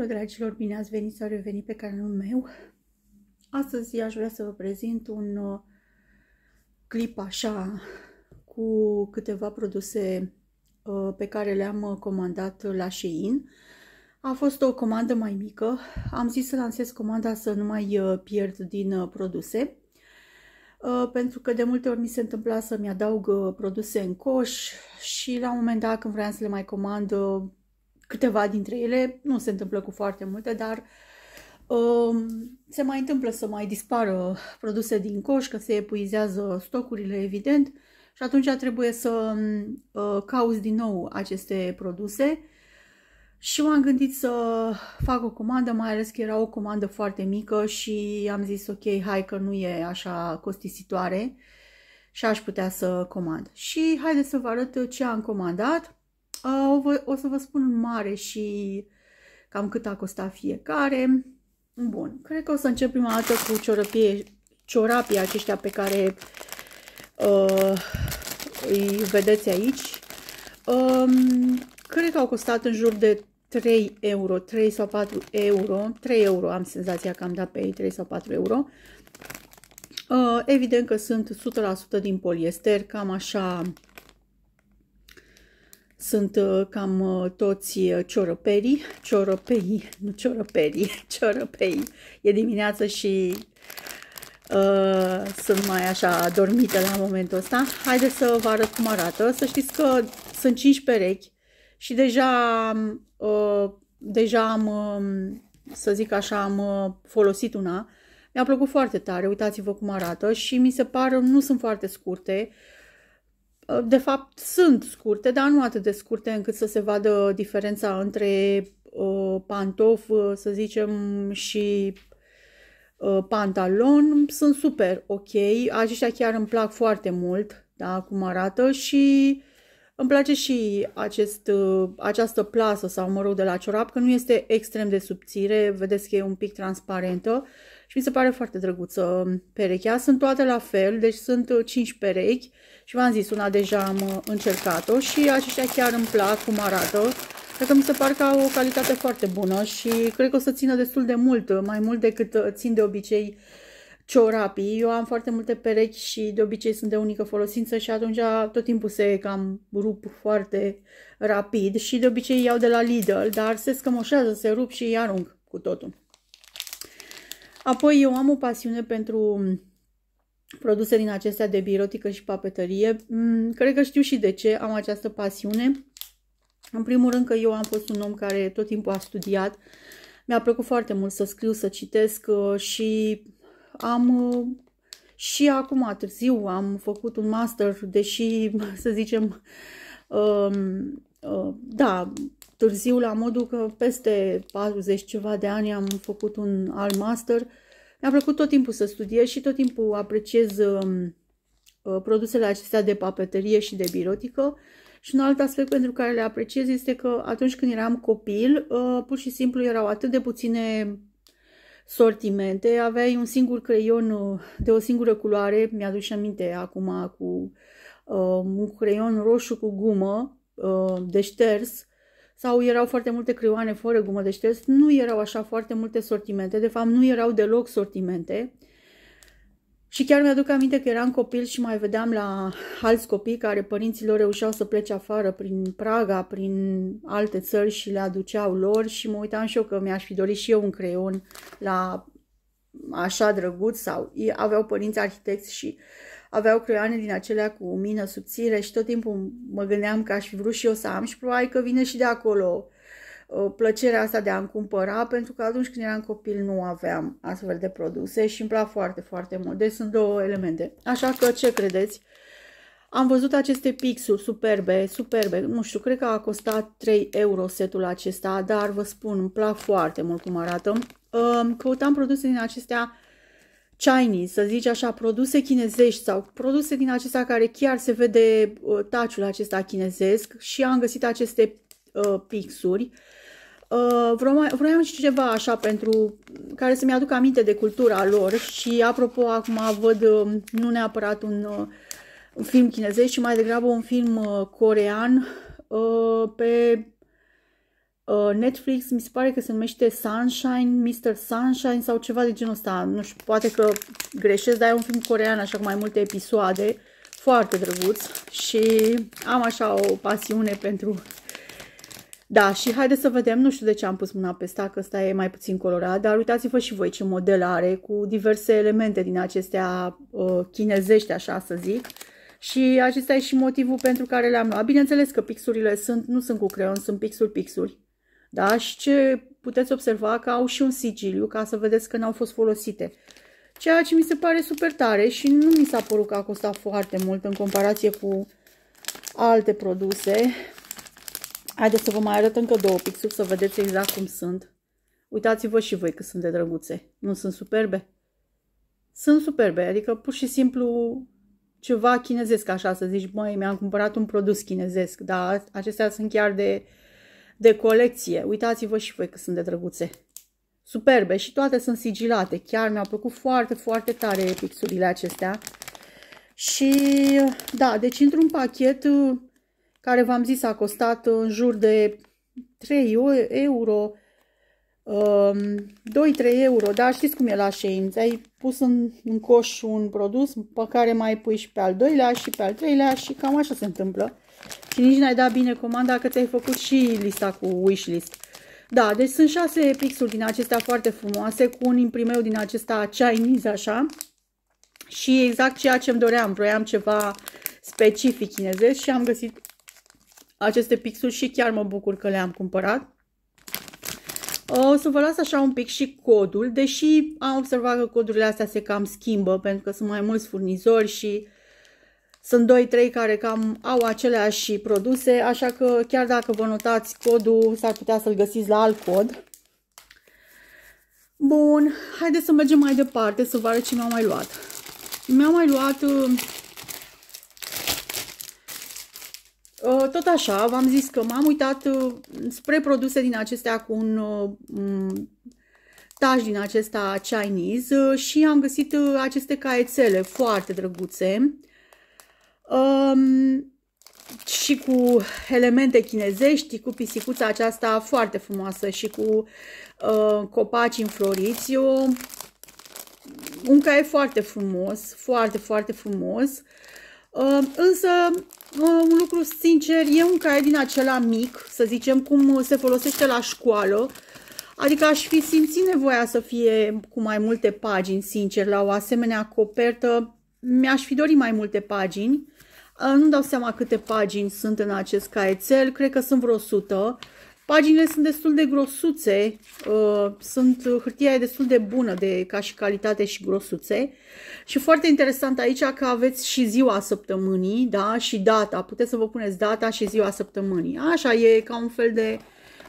Hello, dragilor! Bine ați venit sau revenit pe canalul meu. Astăzi aș vrea să vă prezint un uh, clip așa cu câteva produse uh, pe care le-am uh, comandat la Shein. A fost o comandă mai mică. Am zis să lansez comanda să nu mai pierd din produse. Pentru că de multe ori mi se întâmpla să-mi adaug produse în coș și la un moment dat când vreau să le mai comand Câteva dintre ele nu se întâmplă cu foarte multe, dar um, se mai întâmplă să mai dispară produse din coș, că se epuizează stocurile, evident, și atunci trebuie să um, uh, cauți din nou aceste produse. Și m-am gândit să fac o comandă, mai ales că era o comandă foarte mică și am zis ok, hai că nu e așa costisitoare și aș putea să comand. Și haideți să vă arăt ce am comandat. O să vă spun în mare și cam cât a costat fiecare. Bun, cred că o să încep prima dată cu ciorapie, ciorapii aceștia pe care uh, îi vedeți aici. Um, cred că au costat în jur de 3 euro, 3 sau 4 euro, 3 euro am senzația că am dat pe ei, 3 sau 4 euro. Uh, evident că sunt 100% din poliester, cam așa sunt uh, cam uh, toți uh, cioroperii, cioropei, nu cioroperii, cioropei. E dimineață și uh, sunt mai așa dormite la momentul ăsta. Haideți să vă arăt cum arată. Să știți că sunt 5 perechi și deja, uh, deja am, um, să zic așa, am folosit una. Mi-a plăcut foarte tare, uitați-vă cum arată și mi se pară, nu sunt foarte scurte, uh, de fapt sunt scurte, dar nu atât de scurte încât să se vadă diferența între uh, pantof, ă, să zicem, și uh, pantalon. Sunt super ok, aceștia chiar îmi plac foarte mult, da, cum arată și îmi place și acest, uh, această plasă sau, mă rog, de la ciorap, că nu este extrem de subțire, vedeți că e un pic transparentă și mi se pare foarte drăguță um, perechea. Sunt toate la fel, deci sunt 5 uh, perechi și v-am zis, una deja am uh, încercat-o și aceștia chiar îmi plac cum arată. Cred că mi se pare că au o calitate foarte bună și cred că o să țină destul de mult, mai mult decât țin de obicei uh, ciorapii. Eu am foarte multe perechi și de obicei sunt de unică folosință și atunci tot timpul se cam rup foarte rapid și de obicei iau de la Lidl, dar se scămoșează, se rup și îi arunc cu totul. Apoi eu am o pasiune pentru produse din acestea de birotică și papetărie. Mm, cred că știu și de ce am această pasiune. În primul rând că eu am fost un om care tot timpul a studiat. Mi-a plăcut foarte mult să scriu, să citesc uh, și am uh, și acum târziu am făcut un master, deși, să zicem, um, uh, da, târziu la modul că peste 40 ceva de ani am făcut un alt master. Mi-a plăcut tot timpul să studiez și tot timpul apreciez um, uh, produsele acestea de papeterie și de birotică. Și un alt aspect pentru care le apreciez este că atunci când eram copil, pur și simplu erau atât de puține sortimente, aveai un singur creion uh, de o singură culoare, mi și aminte acum cu uh, un creion roșu cu gumă uh, de șters, sau erau foarte multe creioane fără gumă de șters, nu erau așa foarte multe sortimente, de fapt nu erau deloc sortimente. Uh, și chiar mi-aduc aminte că eram copil și mai vedeam la alți copii care părinții lor reușeau să plece afară prin Praga, prin alte țări și le aduceau lor și mă uitam și eu că mi-aș fi dorit și eu un creion la așa drăguț sau aveau părinți arhitecți și aveau creioane din acelea cu mină subțire și tot timpul mă gândeam că aș fi vrut și eu să am și probabil că vine și de acolo Uh, plăcerea asta de a-mi cumpăra, pentru că atunci când eram copil nu aveam astfel de produse și îmi plac foarte, foarte mult. Deci sunt două elemente. Așa că ce credeți? Am văzut aceste pixuri superbe, superbe, nu știu, cred că a costat 3 euro setul acesta, dar vă spun, îmi plac foarte mult cum arată. Uh, căutam produse din acestea Chinese, să zici așa, produse chinezești sau produse din acestea care chiar se vede uh, taciul acesta chinezesc și am găsit aceste pixuri. Uh, vreau și ceva așa pentru care să-mi aduc aminte de cultura lor și apropo acum văd um, nu neapărat un, uh, un film chinezesc, ci mai degrabă un film uh, corean uh, pe Netflix, mi se pare că se numește Sunshine, Mr. Sunshine sau ceva de genul ăsta, nu știu, poate că greșesc, dar e un film corean așa cu mai multe episoade, foarte drăguț și am așa o pasiune pentru da, și haideți să vedem, nu știu de ce am pus mâna pe asta, ăsta e mai puțin colorat, dar uitați-vă și voi ce model are, cu diverse elemente din acestea uh, chinezești, așa să zic. Și acesta e și motivul pentru care le-am luat. Bineînțeles că pixurile sunt, nu sunt cu creon, sunt pixul-pixuri. Da? Și ce puteți observa că au și un sigiliu, ca să vedeți că n-au fost folosite. Ceea ce mi se pare super tare și nu mi s-a părut că a costat foarte mult în comparație cu alte produse. Haideți să vă mai arăt încă două pixuri să vedeți exact cum sunt. Uitați-vă și voi că sunt de drăguțe. Nu sunt superbe? Sunt superbe, adică pur și simplu ceva chinezesc, așa să zici, măi, mi-am cumpărat un produs chinezesc, dar acestea sunt chiar de, de colecție. Uitați-vă și voi că sunt de drăguțe. Superbe și toate sunt sigilate. Chiar mi-au plăcut foarte, foarte tare pixurile acestea. Și da, deci într-un pachet care v-am zis a costat în jur de 3 euro, 2-3 um, euro, da? Știți cum e la Shein? Ai pus în, în coș un produs pe care mai pui și pe al doilea și pe al treilea și cam așa se întâmplă. Și nici n-ai dat bine comanda că ți-ai făcut și lista cu wishlist. Da, deci sunt 6 pixuri din acestea foarte frumoase cu un imprimeu din acesta Chinese, așa. Și exact ceea ce îmi doream. Vroiam ceva specific chinezesc și am găsit aceste pixuri și chiar mă bucur că le-am cumpărat. O să vă las așa un pic și codul, deși am observat că codurile astea se cam schimbă pentru că sunt mai mulți furnizori și sunt 2-3 care cam au aceleași produse, așa că chiar dacă vă notați codul, s-ar putea să-l găsiți la alt cod. Bun, haideți să mergem mai departe să vă arăt ce mi-au mai luat. Mi-au mai luat uh, Uh, tot așa, v-am zis că m-am uitat uh, spre produse din acestea cu un uh, taj din acesta Chinese și am găsit aceste caietele foarte drăguțe um, și cu elemente chinezești, cu pisicuța aceasta foarte frumoasă și cu copaci înfloriți. un caiet foarte frumos, foarte, foarte frumos. însă Uh, un lucru sincer, e un caiet din acela mic, să zicem, cum se folosește la școală, Adică aș fi simțit nevoia să fie cu mai multe pagini, sincer, la o asemenea copertă. Mi-aș fi dorit mai multe pagini. Uh, nu dau seama câte pagini sunt în acest caietel, cred că sunt vreo 100. Paginile sunt destul de grosuțe, uh, sunt, uh, hârtia e destul de bună de, ca și calitate și grosuțe. Și foarte interesant aici că aveți și ziua săptămânii, da, și data. Puteți să vă puneți data și ziua săptămânii. Așa e ca un fel de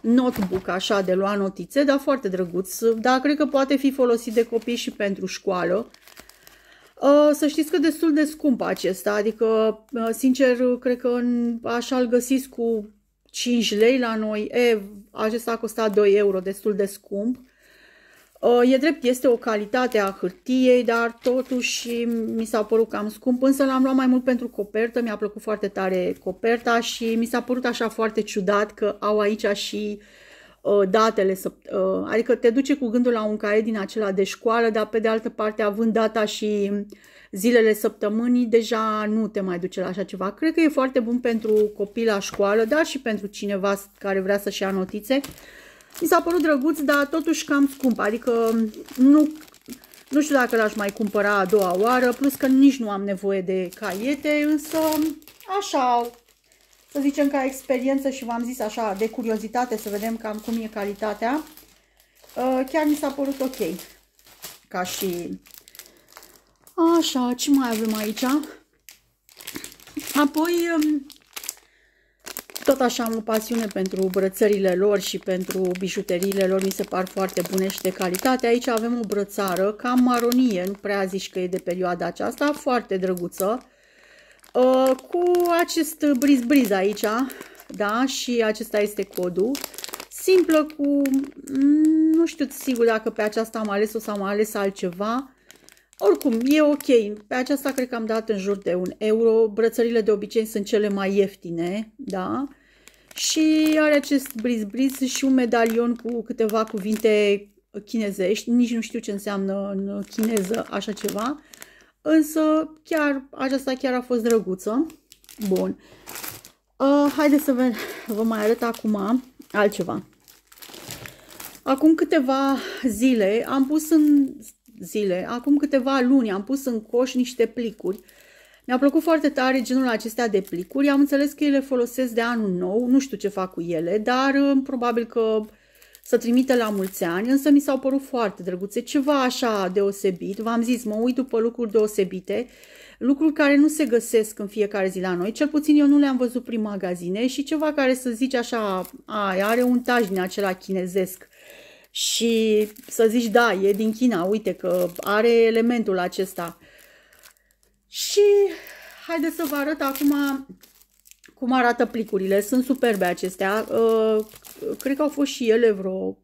notebook așa de lua notițe, dar foarte drăguț. Dar cred că poate fi folosit de copii și pentru școală. Uh, să știți că destul de scump acesta, adică, sincer, cred că așa îl găsiți cu 5 lei la noi. E, acesta a costat 2 euro, destul de scump. E drept, este o calitate a hârtiei, dar totuși mi s-a părut cam scump, însă l-am luat mai mult pentru copertă, mi-a plăcut foarte tare coperta și mi s-a părut așa foarte ciudat că au aici și uh, Uh, datele, uh, adică te duce cu gândul la un caiet din acela de școală, dar pe de altă parte, având data și zilele săptămânii, deja nu te mai duce la așa ceva. Cred că e foarte bun pentru copii la școală, dar și pentru cineva care vrea să-și ia notițe. Mi s-a părut drăguț, dar totuși cam scump, adică nu, nu știu dacă l-aș mai cumpăra a doua oară, plus că nici nu am nevoie de caiete, însă așa, să zicem ca experiență și v-am zis așa, de curiozitate, să vedem cam cum e calitatea, uh, chiar mi s-a părut ok. Ca și... Așa, ce mai avem aici? Apoi, um, tot așa am o pasiune pentru brățările lor și pentru bijuteriile lor, mi se par foarte bune și de calitate. Aici avem o brățară cam maronie, nu prea zici că e de perioada aceasta, foarte drăguță. Ă, cu acest briz-briz aici, da, și acesta este codul. Simplă cu, mm, nu știu sigur dacă pe aceasta am ales-o sau am ales altceva. Oricum, e ok. Pe aceasta cred că am dat în jur de un euro. Brățările de obicei sunt cele mai ieftine, da? Și are acest briz-briz și un medalion cu câteva cuvinte chinezești. Nici nu știu ce înseamnă în chineză așa ceva. Însă chiar, aceasta chiar a fost drăguță. Bun. Uh, haideți să vă, vă mai arăt acum altceva. Acum câteva zile am pus în zile, acum câteva luni am pus în coș niște plicuri. Mi-a plăcut foarte tare genul acesta de plicuri. Am înțeles că ele folosesc de anul nou, nu știu ce fac cu ele, dar uh, probabil că să trimite la mulți ani, însă mi s-au părut foarte drăguțe, ceva așa deosebit. V-am zis, mă uit după lucruri deosebite, lucruri care nu se găsesc în fiecare zi la noi, cel puțin eu nu le-am văzut prin magazine și ceva care să zici așa, a, are un taj din acela chinezesc și să zici, da, e din China, uite că are elementul acesta. Și haideți să vă arăt acum cum arată plicurile. Sunt superbe acestea. Uh, cred că au fost și ele vreo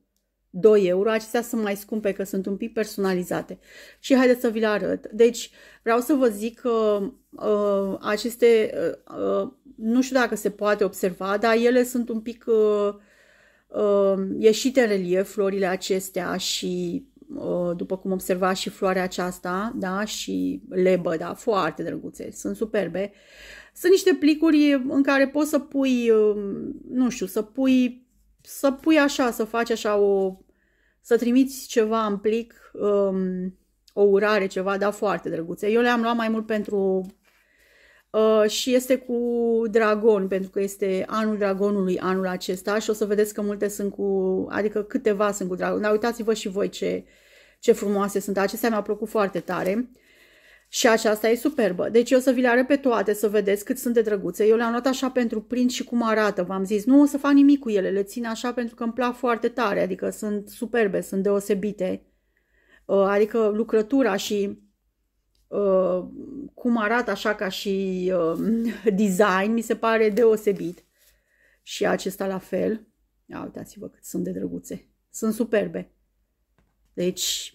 2 euro. Acestea sunt mai scumpe că sunt un pic personalizate. Și haideți să vi le arăt. Deci vreau să vă zic că uh, aceste, uh, uh nu știu dacă se poate observa, dar ele sunt un pic uh, uh, ieșite în relief, florile acestea și uh, după cum observa și floarea aceasta, da, și lebă, da, foarte drăguțe, sunt superbe. Sunt niște plicuri în care poți să pui, uh, nu știu, să pui să pui așa, să faci așa o... să trimiți ceva în plic, um, o urare, ceva, dar foarte drăguțe. Eu le-am luat mai mult pentru... Uh, și este cu dragon, pentru că este anul dragonului anul acesta și o să vedeți că multe sunt cu... adică câteva sunt cu dragon. Dar uitați-vă și voi ce, ce frumoase sunt. Acestea mi-au plăcut foarte tare. Și aceasta e superbă. Deci eu să vi le arăt pe toate, să vedeți cât sunt de drăguțe. Eu le-am luat așa pentru print și cum arată. V-am zis, nu o să fac nimic cu ele, le țin așa pentru că îmi plac foarte tare. Adică sunt superbe, sunt deosebite. Uh, adică lucrătura și uh, cum arată așa ca și uh, design mi se pare deosebit. Și acesta la fel. Ia uitați-vă cât sunt de drăguțe. Sunt superbe. Deci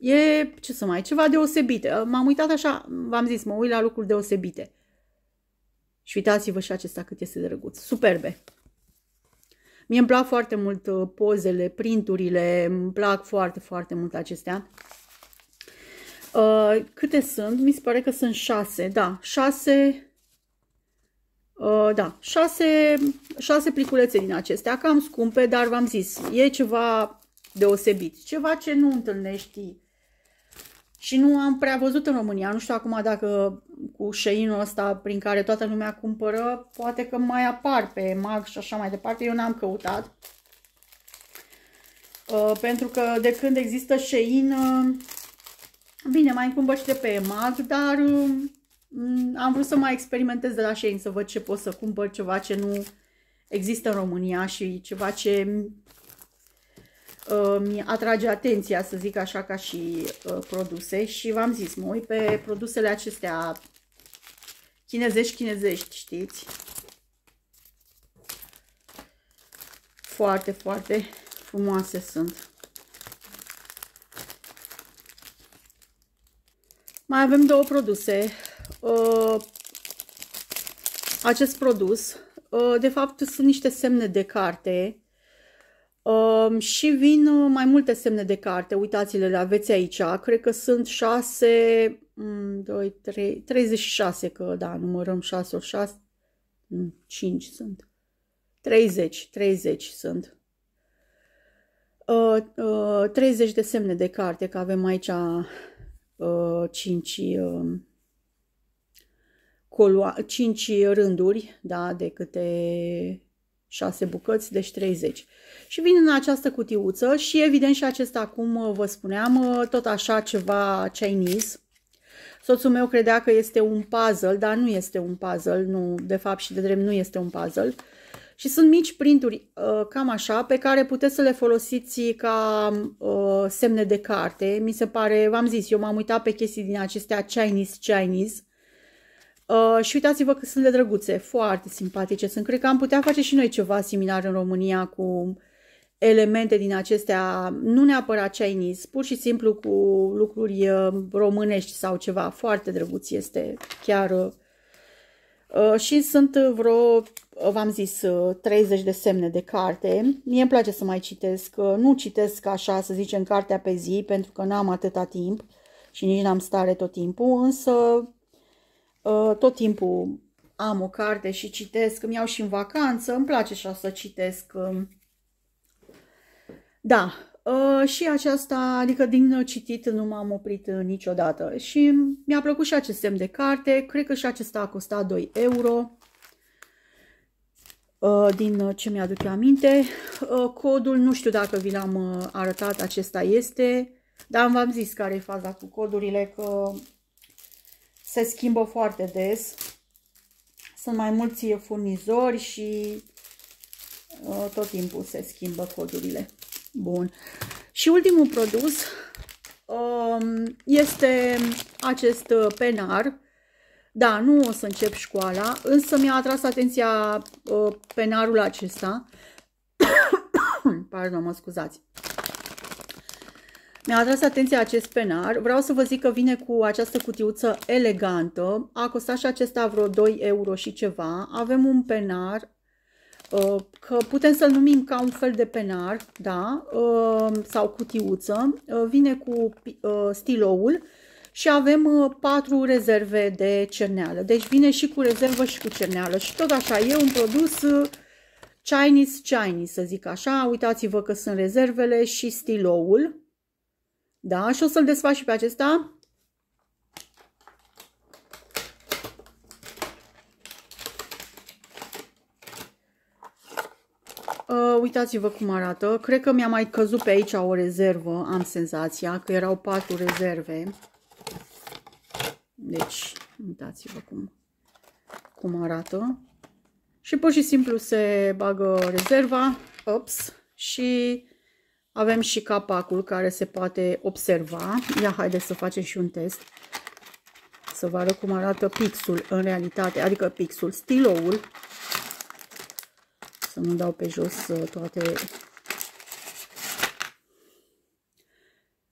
E, ce să mai, ceva deosebit. M-am uitat așa, v-am zis, mă uit la lucruri deosebite. Și uitați-vă și acesta cât este de drăguț. Superbe! Mie îmi plac foarte mult uh, pozele, printurile, îmi plac foarte, foarte mult acestea. Uh, câte sunt? Mi se pare că sunt șase, da, șase, uh, da, șase, șase pliculețe din acestea, cam scumpe, dar v-am zis, e ceva deosebit, ceva ce nu întâlnești și nu am prea văzut în România. Nu știu acum dacă cu șeinul ăsta prin care toată lumea cumpără, poate că mai apar pe mag și așa mai departe. Eu n-am căutat. Uh, pentru că de când există șein, uh, bine, mai cumpăr și de pe mag, dar uh, am vrut să mai experimentez de la șein, să văd ce pot să cumpăr, ceva ce nu există în România și ceva ce mi atrage atenția, să zic așa, ca și uh, produse și v-am zis, mă uit pe produsele acestea chinezești, chinezești, știți? Foarte, foarte frumoase sunt. Mai avem două produse. Uh, acest produs, uh, de fapt, sunt niște semne de carte și vin uh, mai multe semne de carte, uitați-le, le aveți aici, cred că sunt 6, 2, 3, 36, că da, numărăm 6 ori 6, 5 mm, sunt, 30, 30 sunt. 30 uh, uh, de semne de carte, că avem aici 5, 5 um, rânduri, da, de câte 6 bucăți, deci 30 și vin în această cutiuță și evident și acesta, acum uh, vă spuneam, uh, tot așa ceva Chinese. Soțul meu credea că este un puzzle, dar nu este un puzzle, nu, de fapt și de drept nu este un puzzle. Și sunt mici printuri, uh, cam așa, pe care puteți să le folosiți ca semne de carte. Mi se pare, v-am zis, eu m-am uitat pe chestii din acestea Chinese, Chinese. Uh, și uitați-vă că sunt de drăguțe, foarte simpatice sunt. Cred că am putea face și noi ceva similar în România cu elemente din acestea, nu neapărat Chinese, pur și simplu cu lucruri uh, românești sau ceva. Foarte drăguț este, chiar. Uh, uh, și sunt vreo, v-am zis, 30 de semne de carte. Mie îmi place să mai citesc. Nu citesc așa, să zicem, cartea pe zi, pentru că n-am atâta timp și nici n-am stare tot timpul, însă tot timpul am o carte și citesc, îmi iau și în vacanță, îmi place așa să citesc um, da, ă, și aceasta, adică din citit nu m-am oprit ă, niciodată și mi-a plăcut și acest semn de carte, cred că și acesta a costat 2 euro ă, din ce mi-aduc aminte. Codul, nu știu dacă vi l-am arătat, acesta este, dar v-am zis care e faza cu codurile, că se schimbă foarte des. Sunt mai mulți furnizori și tot timpul se schimbă codurile. Bun. Și ultimul produs um, este acest uh, penar. Da, nu o să încep școala, însă mi-a atras atenția uh, penarul acesta. Pardon, mă scuzați. Mi-a atras atenția acest penar. Vreau să vă zic că vine cu această cutiuță elegantă. A costat și acesta vreo 2 euro și ceva. Avem un penar Uh, că putem să-l numim ca un fel de penar, da, uh, sau cutiuță, uh, vine cu stiloul și avem patru rezerve de cerneală. Deci vine și cu rezervă și cu cerneală și tot așa, e un produs Chinese Chinese, să zic așa. Uitați-vă că sunt rezervele și stiloul, da, și o să-l desfac și pe acesta Uh, Uitați-vă cum arată. Cred că mi-a mai căzut pe aici o rezervă, am senzația, că erau patru rezerve. Deci, uitați-vă cum, cum arată. Și pur și simplu se bagă rezerva, ups, și avem și capacul care se poate observa. Ia, haideți să facem și un test. Să vă arăt cum arată pixul în realitate, adică pixul, stiloul să nu dau pe jos uh, toate...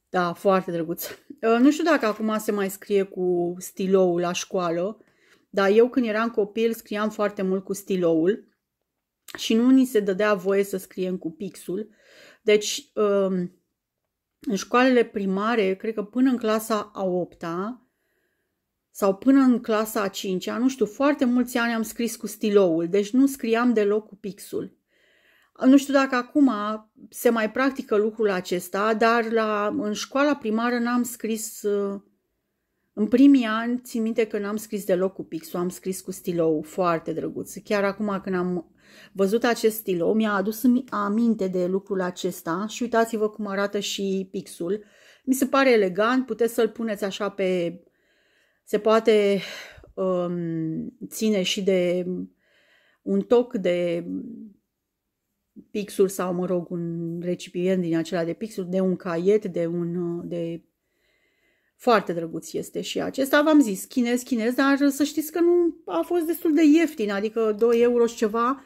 Da, foarte drăguț. Uh, nu știu dacă acum se mai scrie cu stiloul la școală, dar eu când eram copil scriam foarte mult cu stiloul și nu ni se dădea voie să scriem cu pixul. Deci, um, în școalele primare, cred că până în clasa a 8-a, sau până în clasa a cincea, nu știu, foarte mulți ani am scris cu stiloul, deci nu scriam deloc cu pixul. Nu știu dacă acum se mai practică lucrul acesta, dar la, în școala primară n-am scris, în primii ani țin minte că n-am scris deloc cu pixul, am scris cu stilou, foarte drăguț. Chiar acum când am văzut acest stilou, mi-a adus aminte de lucrul acesta și uitați-vă cum arată și pixul. Mi se pare elegant, puteți să-l puneți așa pe se poate um, ține și de un toc de pixuri sau, mă rog, un recipient din acela de pixuri, de un caiet, de un... De... Foarte drăguț este și acesta. V-am zis, chinez, chinez, dar să știți că nu a fost destul de ieftin, adică 2 euro și ceva.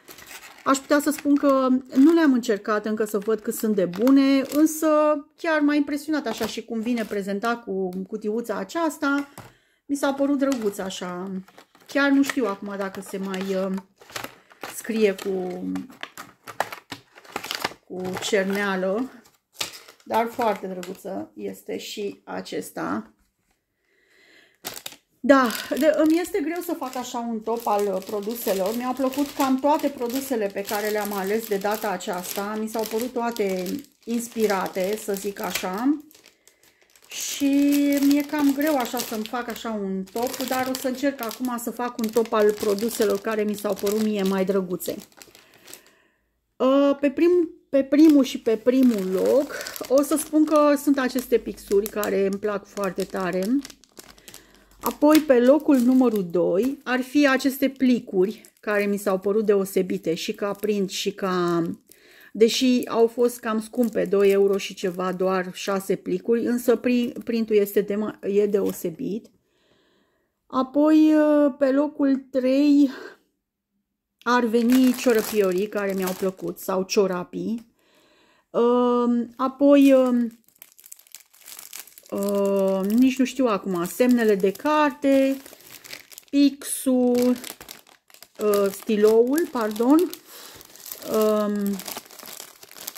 Aș putea să spun că nu le-am încercat încă să văd cât sunt de bune, însă chiar m-a impresionat așa și cum vine prezentat cu cutiuța aceasta. Mi s-a părut drăguț așa. Chiar nu știu acum dacă se mai uh, scrie cu, cu cerneală, dar foarte drăguță este și acesta. Da, de, îmi este greu să fac așa un top al uh, produselor. Mi-au plăcut cam toate produsele pe care le-am ales de data aceasta. Mi s-au părut toate inspirate, să zic așa și mi-e cam greu așa să-mi fac așa un top, dar o să încerc acum să fac un top al produselor care mi s-au părut mie mai drăguțe. Ă, pe, prim, pe primul și pe primul loc o să spun că sunt aceste pixuri care îmi plac foarte tare. Apoi pe locul numărul 2 ar fi aceste plicuri care mi s-au părut deosebite și ca print și ca deși au fost cam scumpe, 2 euro și ceva, doar 6 plicuri, însă printul este de, e deosebit. Apoi, ă, pe locul 3, ar veni ciorăpiorii care mi-au plăcut, sau ciorapii. Apoi, nici nu știu acum, semnele de carte, pixul, ă, stiloul, pardon,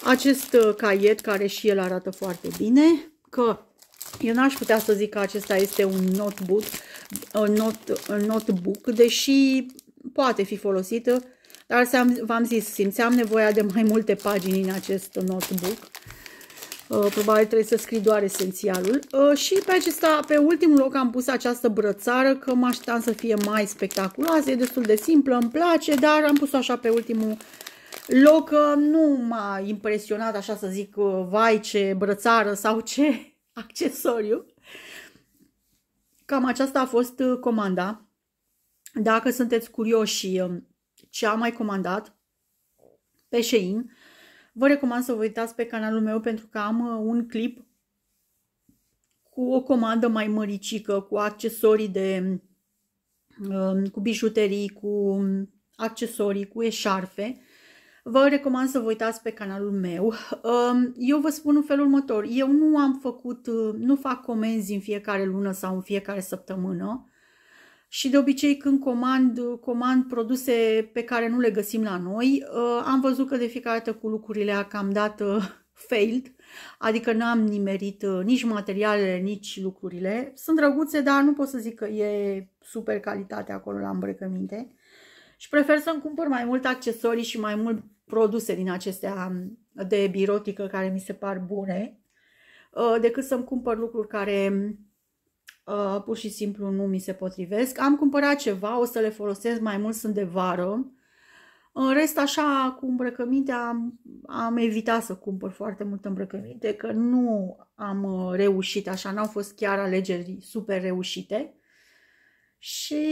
acest uh, caiet care și el arată foarte bine, că eu n-aș putea să zic că acesta este un notebook, un not, un notebook deși poate fi folosită, uh, dar v-am zis, simțeam nevoia de mai multe pagini în acest notebook. Uh, probabil trebuie să scrii doar esențialul. Și pe acesta, pe ultimul loc am pus această brățară, că mă așteptam să fie mai spectaculoasă, e destul de simplă, îmi place, dar am pus-o așa pe ultimul loc nu m-a impresionat, așa să zic, uh, vai ce brățară sau ce accesoriu. Cam aceasta a fost uh, comanda. Dacă sunteți curioși uh, ce am mai comandat pe Shein, vă recomand să vă uitați pe canalul meu pentru că am un clip cu o comandă mai măricică, cu accesorii de um, cu bijuterii, cu accesorii, cu eșarfe vă recomand să vă uitați pe canalul meu. Ehm, eu vă spun în felul următor, eu nu am făcut, uh, nu fac comenzi în fiecare lună sau în fiecare săptămână și de obicei când comand, comand produse pe care nu le găsim la noi, uh, am văzut că de fiecare dată cu lucrurile a cam dat uh, failed, adică n-am nimerit nici materialele, nici lucrurile. Sunt drăguțe, dar nu pot să zic că e super calitate acolo la îmbrăcăminte. Și prefer să-mi cumpăr mai mult accesorii și mai mult produse din acestea um, de birotică care mi se par bune, uh, decât să-mi cumpăr lucruri care uh, pur și simplu nu mi se potrivesc. Am cumpărat ceva, o să le folosesc mai mult, sunt de vară. În rest, așa, cu îmbrăcămintea, am, am evitat să cumpăr foarte mult îmbrăcăminte, că nu am uh, reușit așa, n-au fost chiar alegeri super reușite. Și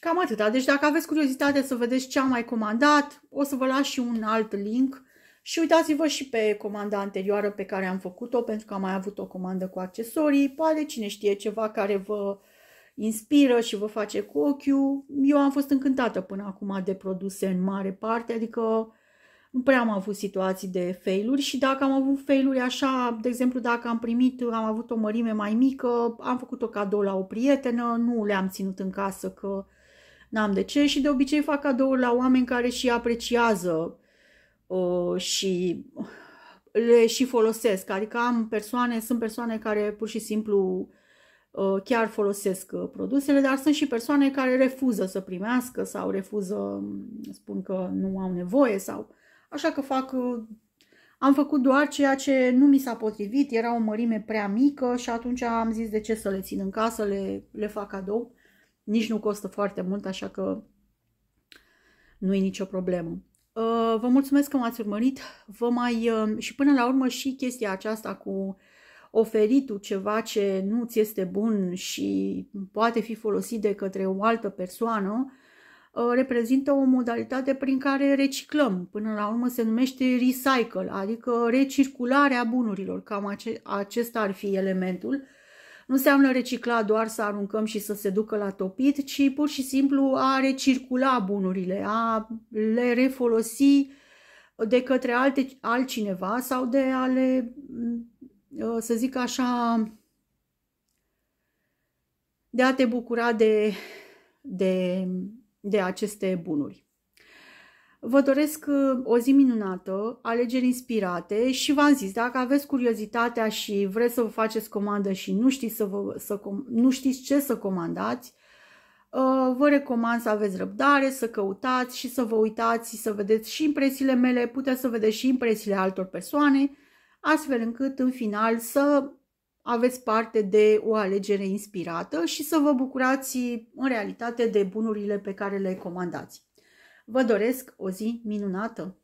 Cam atâta. Deci dacă aveți curiozitate să vedeți ce am mai comandat, o să vă las și un alt link. Și uitați-vă și pe comanda anterioară pe care am făcut-o, pentru că am mai avut o comandă cu accesorii. Poate cine știe ceva care vă inspiră și vă face cu ochiul. Eu am fost încântată până acum de produse în mare parte, adică nu prea am avut situații de failuri și dacă am avut failuri așa, de exemplu, dacă am primit, am avut o mărime mai mică, am făcut-o cadou la o prietenă, nu le-am ținut în casă că n-am de ce și de obicei fac cadouri la oameni care și apreciază uh, și le și folosesc. Adică am persoane, sunt persoane care pur și simplu uh, chiar folosesc uh, produsele, dar sunt și persoane care refuză să primească sau refuză, mm, spun că nu au nevoie sau așa că fac uh, am făcut doar ceea ce nu mi s-a potrivit, era o mărime prea mică și atunci am zis de ce să le țin în casă, le, le fac cadou. Nici nu costă foarte mult, așa că nu e nicio problemă. Uh, vă mulțumesc că m-ați urmărit. Vă mai, uh, și până la urmă și chestia aceasta cu oferitul ceva ce nu ți este bun și poate fi folosit de către o altă persoană, uh, reprezintă o modalitate prin care reciclăm. Până la urmă se numește recycle, adică recircularea bunurilor. Cam acesta ar fi elementul nu înseamnă recicla doar să aruncăm și să se ducă la topit, ci pur și simplu a recircula bunurile, a le refolosi de către alte, altcineva sau de a le, mm, să zic așa, de a te bucura de, de, de aceste bunuri. Vă doresc uh, o zi minunată, alegeri inspirate și v-am zis, dacă aveți curiozitatea și vreți să vă faceți comandă și nu știți, să vă, să, nu știți ce să comandați, uh, vă recomand să aveți răbdare, să căutați și să vă uitați, să vedeți și impresiile mele, puteți să vedeți și impresiile altor persoane, astfel încât în final să aveți parte de o alegere inspirată și să vă bucurați în realitate de bunurile pe care le comandați. Vă doresc o zi minunată!